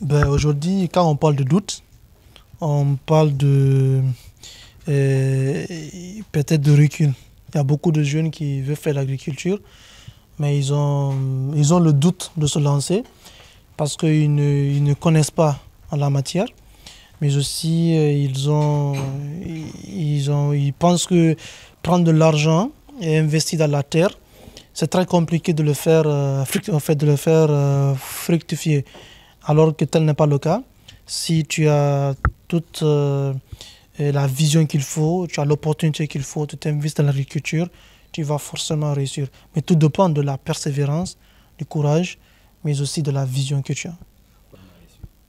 Ben, aujourd'hui, quand on parle de doute, on parle de euh, peut-être de recul. Il y a beaucoup de jeunes qui veulent faire l'agriculture, mais ils ont, ils ont le doute de se lancer parce qu'ils ne, connaissent pas la matière mais aussi euh, ils, ont, ils, ont, ils pensent que prendre de l'argent et investir dans la terre, c'est très compliqué de le faire, euh, fait, de le faire fructifier alors que tel n'est pas le cas. Si tu as toute euh, euh, la vision qu'il faut, tu as l'opportunité qu'il faut, tu t'investis dans l'agriculture, tu vas forcément réussir. Mais tout dépend de la persévérance, du courage, mais aussi de la vision que tu as.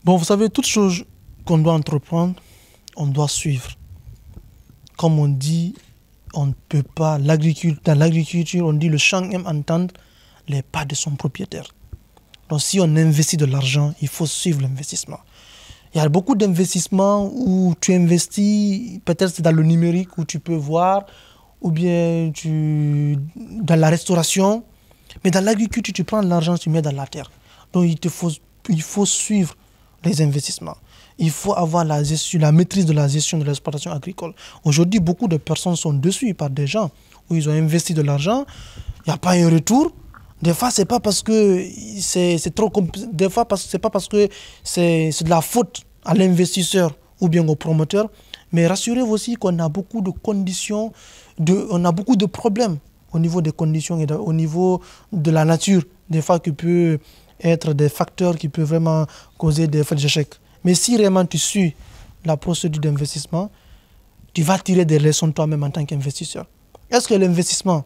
Bon, vous savez, toute chose qu'on doit entreprendre, on doit suivre. Comme on dit, on ne peut pas, dans l'agriculture, on dit le champ aime entendre les pas de son propriétaire. Donc si on investit de l'argent, il faut suivre l'investissement. Il y a beaucoup d'investissements où tu investis, peut-être dans le numérique où tu peux voir, ou bien tu, dans la restauration. Mais dans l'agriculture, tu prends l'argent, tu mets dans la terre. Donc il, te faut, il faut suivre les investissements. Il faut avoir la, gestion, la maîtrise de la gestion de l'exploitation agricole. Aujourd'hui, beaucoup de personnes sont dessus par des gens où ils ont investi de l'argent, il n'y a pas un retour. Des fois, c'est pas parce que c'est trop Des fois, c'est pas parce que c'est de la faute à l'investisseur ou bien au promoteur. Mais rassurez-vous aussi qu'on a beaucoup de conditions, de, on a beaucoup de problèmes au niveau des conditions et au niveau de la nature. Des fois, qui peut être des facteurs qui peuvent vraiment causer des échecs. Mais si vraiment tu suis la procédure d'investissement, tu vas tirer des leçons toi-même en tant qu'investisseur. Est-ce que l'investissement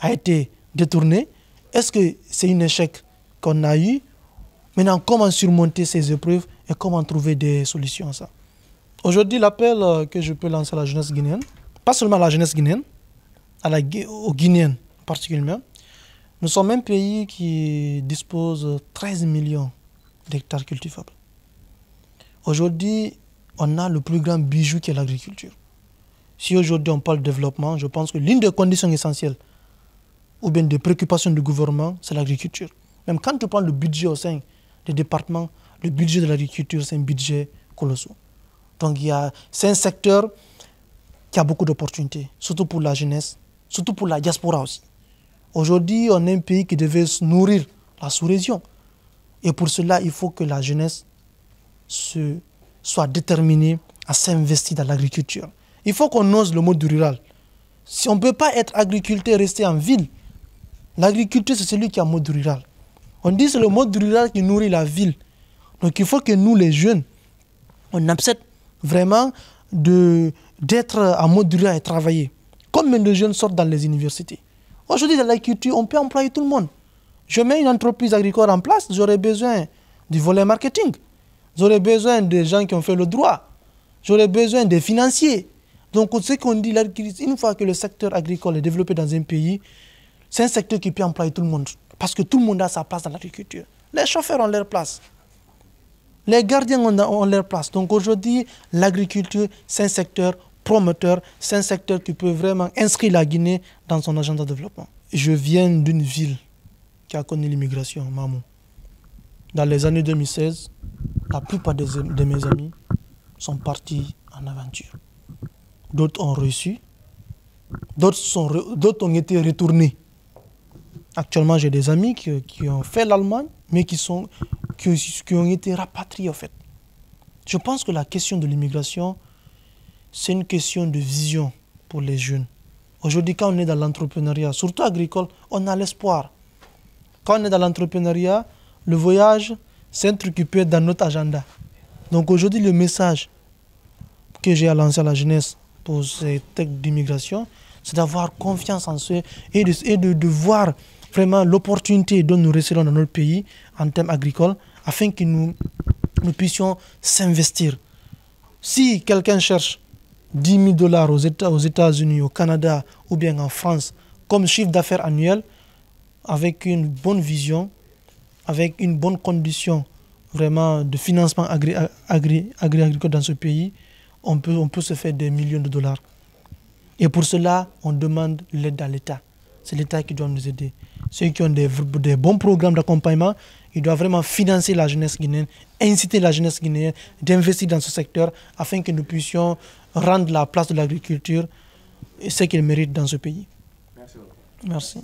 a été détourné est-ce que c'est un échec qu'on a eu Maintenant, comment surmonter ces épreuves et comment trouver des solutions à ça Aujourd'hui, l'appel euh, que je peux lancer à la jeunesse guinéenne, pas seulement à la jeunesse guinéenne, à la, aux Guinéennes particulièrement, nous sommes un pays qui dispose 13 millions d'hectares cultivables. Aujourd'hui, on a le plus grand bijou qui est l'agriculture. Si aujourd'hui on parle de développement, je pense que l'une des conditions essentielles ou bien des préoccupations du gouvernement, c'est l'agriculture. Même quand tu prends le budget au sein des départements, le budget de l'agriculture, c'est un budget colossal. Donc c'est un secteur qui a beaucoup d'opportunités, surtout pour la jeunesse, surtout pour la diaspora aussi. Aujourd'hui, on est un pays qui devait se nourrir la sous-région. Et pour cela, il faut que la jeunesse se soit déterminée à s'investir dans l'agriculture. Il faut qu'on ose le mot du rural. Si on ne peut pas être agriculteur et rester en ville, L'agriculture, c'est celui qui a mode rural. On dit que c'est le mode rural qui nourrit la ville. Donc il faut que nous, les jeunes, on accepte vraiment d'être en mode rural et travailler. Comme de jeunes sortent dans les universités Aujourd'hui, dans l'agriculture, on peut employer tout le monde. Je mets une entreprise agricole en place, j'aurai besoin du volet marketing. J'aurai besoin des gens qui ont fait le droit. J'aurai besoin des financiers. Donc, ce qu'on dit, une fois que le secteur agricole est développé dans un pays, c'est un secteur qui peut employer tout le monde. Parce que tout le monde a sa place dans l'agriculture. Les chauffeurs ont leur place. Les gardiens ont, leur place. Donc aujourd'hui, l'agriculture, c'est un secteur promoteur, c'est un secteur qui peut vraiment inscrire la Guinée dans son agenda de développement. Je viens d'une ville qui a connu l'immigration, Mamou. Dans les années 2016, la plupart de mes amis sont partis en aventure. D'autres ont reçu, d'autres ont été retournés Actuellement, j'ai des amis qui, ont fait l'Allemagne, mais qui, sont, qui, ont été rapatriés, en fait. Je pense que la question de l'immigration, c'est une question de vision pour les jeunes. Aujourd'hui, quand on est dans l'entrepreneuriat, surtout agricole, on a l'espoir. Quand on est dans l'entrepreneuriat, le voyage, c'est un truc qui peut être dans notre agenda. Donc aujourd'hui, le message que j'ai à lancer à la jeunesse pour ces textes d'immigration, c'est d'avoir confiance en soi et de, voir vraiment l'opportunité dont nous recevons dans notre pays en termes agricoles afin que nous, puissions s'investir. Si quelqu'un cherche 10 000 dollars aux États-Unis, au Canada ou bien en France comme chiffre d'affaires annuel, avec une bonne vision, avec une bonne condition vraiment de financement agri-agricole dans ce pays, on peut se faire des millions de dollars. Et pour cela, on demande l'aide à l'État. C'est l'État qui doit nous aider. Ceux qui ont des, bons programmes d'accompagnement, ils doivent vraiment financer la jeunesse guinéenne, inciter la jeunesse guinéenne d'investir dans ce secteur afin que nous puissions rendre la place de l'agriculture ce qu'elle mérite dans ce pays. Merci.